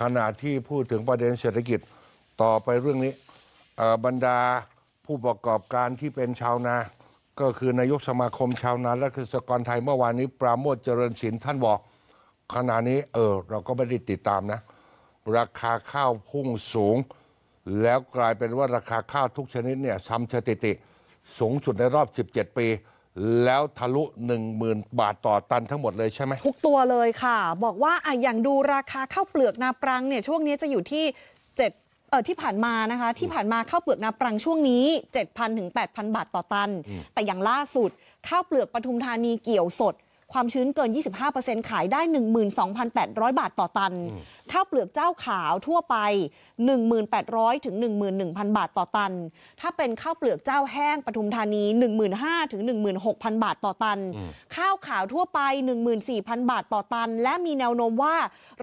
ขณะที่พูดถึงประเด็นเศรษฐกิจต่อไปเรื่องนี้บรรดาผู้ประกอบการที่เป็นชาวนา ก็คือนายกสมาคมชาวนา และเกษตรกรไทยเมื่อวานนี้ปราโมทเจริญศิลป์ท่านบอก ขณะนี้เออเราก็ไม่ได้ติดตามนะ ราคาข้าวพุ่งสูง แล้วกลายเป็นว่าราคาข้าวทุกชนิดเนี่ยทำสถิติสูงสุดในรอบ 17 ปีแล้วทะลุ1 0,000บาทต่อตันทั้งหมดเลยใช่ไหมทุกตัวเลยค่ะบอกว่าอ่ะอย่างดูราคาข้าวเปลือกนาปรังเนี่ยช่วงนี้จะอยู่ที่7เออที่ผ่านมานะคะที่ผ่านมาข้าวเปลือกนาปรังช่วงนี้7,000ถึง8,000 บาทต่อตัน แต่อย่างล่าสุดข้าวเปลือกปทุมธานีเกี่ยวสดความชื้นเกิน 25%ขายได้ 12,800 บาทต่อตันข้าวเปลือกเจ้าขาวทั่วไป 1,800ถึง11,000 บาทต่อตัน ถ้าเป็นข้าวเปลือกเจ้าแห้งปทุมธานี 15,000ถึง16,000 บาทต่อตัน ข้าวขาวทั่วไป 14,000 บาทต่อตัน และมีแนวโน้มว่า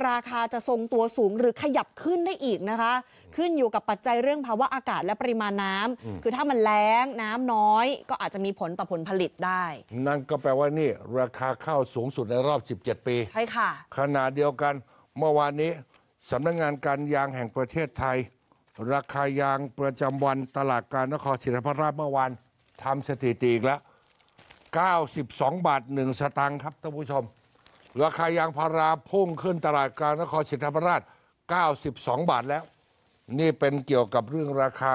ราคาจะทรงตัวสูงหรือขยับขึ้นได้อีกนะคะขึ้นอยู่กับปัจจัยเรื่องภาวะอากาศและปริมาณน้ำ คือถ้ามันแล้งน้ำน้อยก็อาจจะมีผลต่อผลผลิตได้ นั่นก็แปลว่านี่ราคาข้าวสูงสุดในรอบ 17 ปี ใช่ค่ะขณะเดียวกันเมื่อวานนี้สำนักงงานการยางแห่งประเทศไทย ราคายางประจำวันตลาดการนครศรีธรรมราชเมื่อวานทำสถิติอีกแล้ว92บาท1สตางค์ครับท่านผู้ชมราคายางพาราพุ่งขึ้น ตลาดการนครศรีธรรมราช92 บาทแล้วนี่เป็นเกี่ยวกับเรื่องราคา